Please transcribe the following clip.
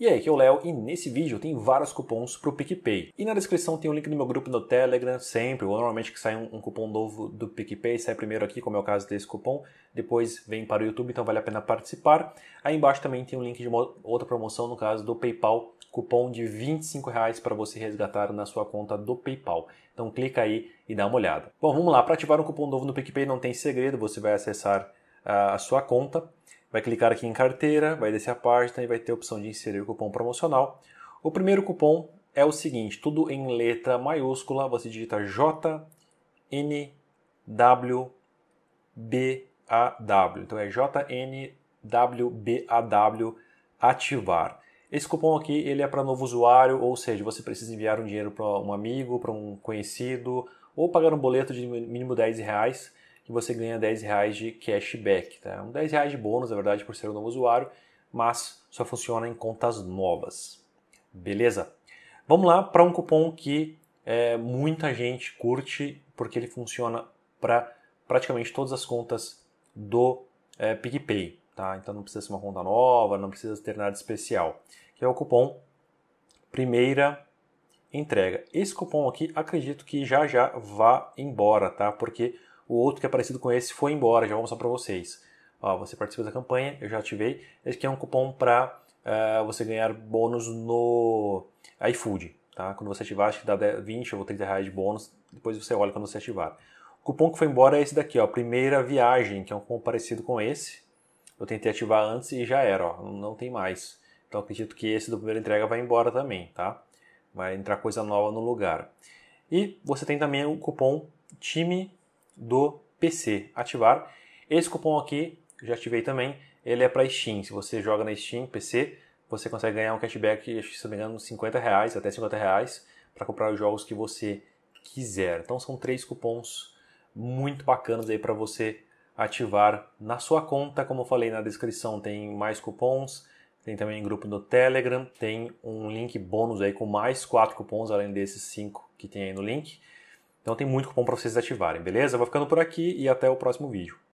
E aí, aqui é o Léo e nesse vídeo tem vários cupons para o PicPay. E na descrição tem o link do meu grupo no Telegram, sempre, ou normalmente que sai um, um, cupom novo do PicPay, sai primeiro aqui, como é o caso desse cupom, depois vem para o YouTube, então vale a pena participar. Aí embaixo também tem um link de uma, outra promoção, no caso do PayPal, cupom de 25 reais para você resgatar na sua conta do PayPal. Então clica aí e dá uma olhada. Bom, vamos lá, para ativar um cupom novo no PicPay não tem segredo, você vai acessar ah, a sua conta Vai clicar aqui em carteira, vai descer a página e vai ter a opção de inserir cupom promocional. O primeiro cupom é o seguinte, tudo em letra maiúscula, você digita J N W B A W. Então é J N W B A W ativar. Esse cupom aqui ele é para novo usuário, ou seja, você precisa enviar um dinheiro para um amigo, para um conhecido, ou pagar um boleto de mínimo 10 reais que você ganha 10 reais de cashback. Tá? Um 10 reais de bônus, na verdade, por ser um novo usuário, mas só funciona em contas novas. Beleza? Vamos lá para um cupom que é, muita gente curte, porque ele funciona para praticamente todas as contas do é, PicPay. Tá? Então não precisa ser uma conta nova, não precisa ter nada especial. Que é o cupom Primeira Entrega. Esse cupom aqui acredito que já já vá embora, tá? Porque o outro que é parecido com esse foi embora, já vou mostrar para vocês. Ó, você participa da campanha, eu já ativei. Esse aqui é um cupom para uh, eh, você ganhar bônus no iFood. Tá? Quando você ativar, acho que dá 20 ou 30 reais de bônus. Depois você olha quando você ativar. O cupom que foi embora é esse daqui, ó, Primeira Viagem, que é um cupom parecido com esse. Eu tentei ativar antes e já era, ó, não tem mais. Então acredito que esse do primeiro entrega vai embora também, tá? Vai entrar coisa nova no lugar. E você tem também o cupom time do PC. Ativar. Esse cupom aqui, já ativei também, ele é para Steam. Se você joga na Steam, PC, você consegue ganhar um cashback, acho que se não me engano, 50 reais, até 50 reais, para comprar os jogos que você quiser. Então são três cupons muito bacanas aí para você ativar na sua conta. Como eu falei na descrição, tem mais cupons, tem também um grupo no Telegram, tem um link bônus aí com mais quatro cupons, além desses cinco que tem aí no link. Então tem muito cupom para vocês ativarem, beleza? vou ficando por aqui e até o próximo vídeo.